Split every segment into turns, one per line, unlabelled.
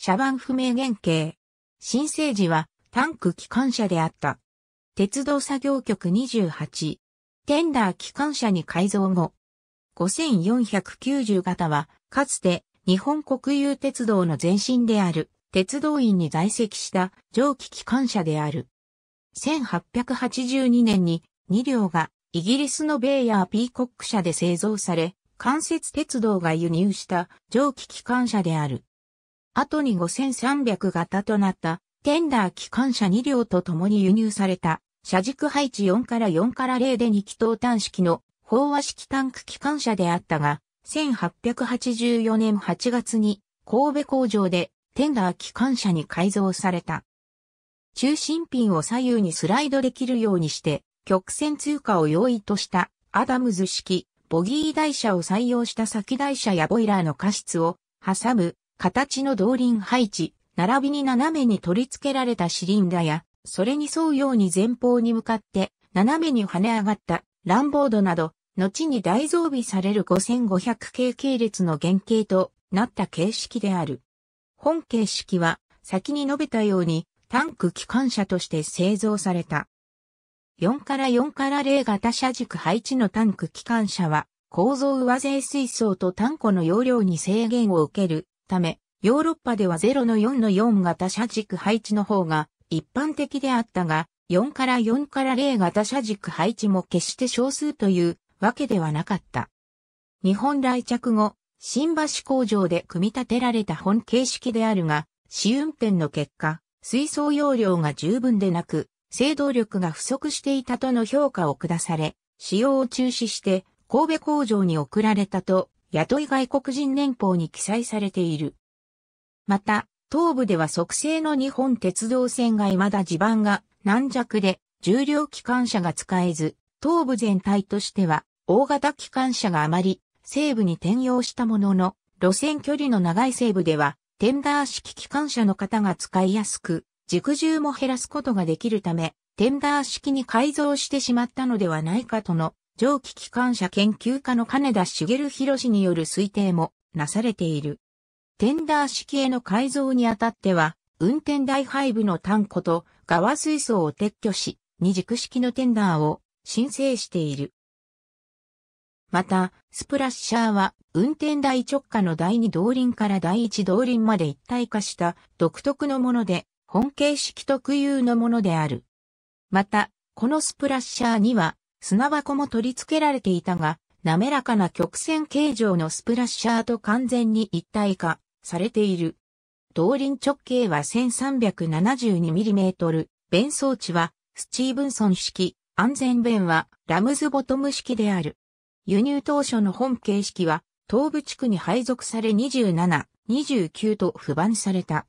車番不明原型。新生時はタンク機関車であった。鉄道作業局28。テンダー機関車に改造後。5490型は、かつて日本国有鉄道の前身である、鉄道院に在籍した蒸気機関車である。1882年に2両がイギリスのベイヤーピーコック社で製造され、関節鉄道が輸入した蒸気機関車である。後に5300型となったテンダー機関車2両と共に輸入された車軸配置4から4から0で2気筒端式の飽和式タンク機関車であったが、1884年8月に神戸工場でテンダー機関車に改造された。中心ピンを左右にスライドできるようにして曲線通過を容易としたアダムズ式ボギー台車を採用した先台車やボイラーの過失を挟む形の動輪配置、並びに斜めに取り付けられたシリンダや、それに沿うように前方に向かって、斜めに跳ね上がったランボードなど、後に大増備される5500系系列の原型となった形式である。本形式は、先に述べたように、タンク機関車として製造された。4から4から0型車軸配置のタンク機関車は、構造上税水槽とタンコの容量に制限を受けるため、ヨーロッパでは0の4の4型車軸配置の方が一般的であったが、4から4から0型車軸配置も決して少数というわけではなかった。日本来着後、新橋工場で組み立てられた本形式であるが、試運転の結果、水槽容量が十分でなく、制動力が不足していたとの評価を下され、使用を中止して神戸工場に送られたと雇い外国人年邦に記載されている。また、東部では促成の日本鉄道線が未だ地盤が軟弱で、重量機関車が使えず、東部全体としては、大型機関車があまり、西部に転用したものの、路線距離の長い西部では、テンダー式機関車の方が使いやすく、軸重も減らすことができるため、テンダー式に改造してしまったのではないかとの蒸気機関車研究家の金田茂博氏による推定もなされている。テンダー式への改造にあたっては、運転台配部のン庫と側水槽を撤去し、二軸式のテンダーを申請している。また、スプラッシャーは、運転台直下の第2動輪から第1動輪まで一体化した独特のもので、本形式特有のものである。また、このスプラッシャーには、砂箱も取り付けられていたが、滑らかな曲線形状のスプラッシャーと完全に一体化されている。動輪直径は 1372mm、弁装置はスチーブンソン式、安全弁はラムズボトム式である。輸入当初の本形式は東部地区に配属され27、29と不番された。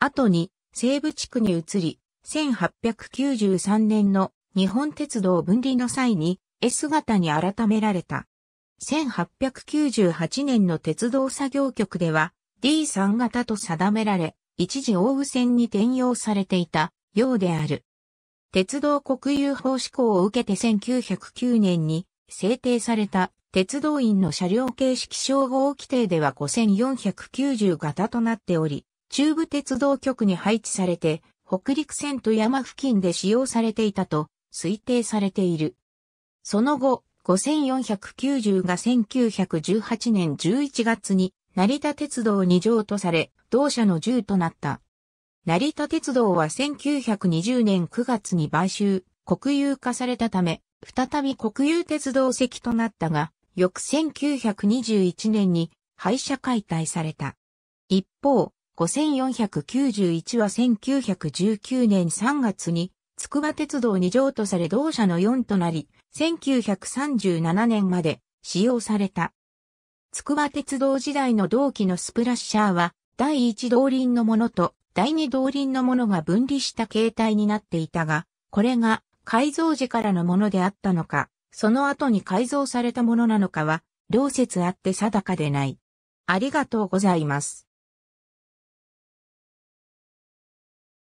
後に西部地区に移り、1893年の日本鉄道分離の際に S 型に改められた。1898年の鉄道作業局では D3 型と定められ、一時大宇線に転用されていたようである。鉄道国有法施行を受けて1909年に制定された鉄道員の車両形式称号規定では5490型となっており、中部鉄道局に配置されて、北陸線と山付近で使用されていたと推定されている。その後、5490が1918年11月に成田鉄道に条とされ、同社の10となった。成田鉄道は1920年9月に買収、国有化されたため、再び国有鉄道席となったが、翌1921年に廃車解体された。一方、5491は1919年3月に筑波鉄道に譲渡され同社の4となり、1937年まで使用された。筑波鉄道時代の同期のスプラッシャーは、第1動輪のものと第2動輪のものが分離した形態になっていたが、これが改造時からのものであったのか、その後に改造されたものなのかは、両説あって定かでない。ありがとうございます。